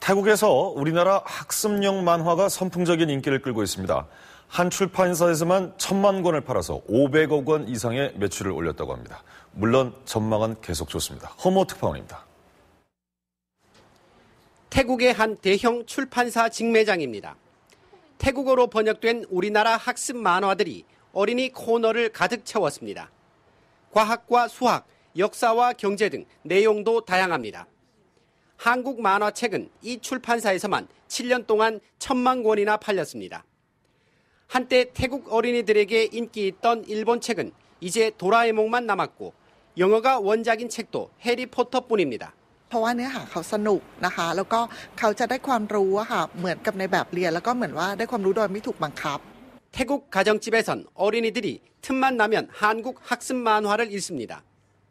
태국에서 우리나라 학습용 만화가 선풍적인 인기를 끌고 있습니다. 한 출판사에서만 천만 권을 팔아서 500억 원 이상의 매출을 올렸다고 합니다. 물론 전망은 계속 좋습니다. 허모 특파원입니다. 태국의 한 대형 출판사 직매장입니다. 태국어로 번역된 우리나라 학습 만화들이 어린이 코너를 가득 채웠습니다. 과학과 수학, 역사와 경제 등 내용도 다양합니다. 한국 만화책은 이 출판사에서만 7년 동안 천만 권이나 팔렸습니다. 한때 태국 어린이들에게 인기 있던 일본 책은 이제 도라에몽만 남았고 영어가 원작인 책도 해리포터뿐입니다. 태국 가정집에선 어린이들이 틈만 나면 한국 학습 만화를 읽습니다.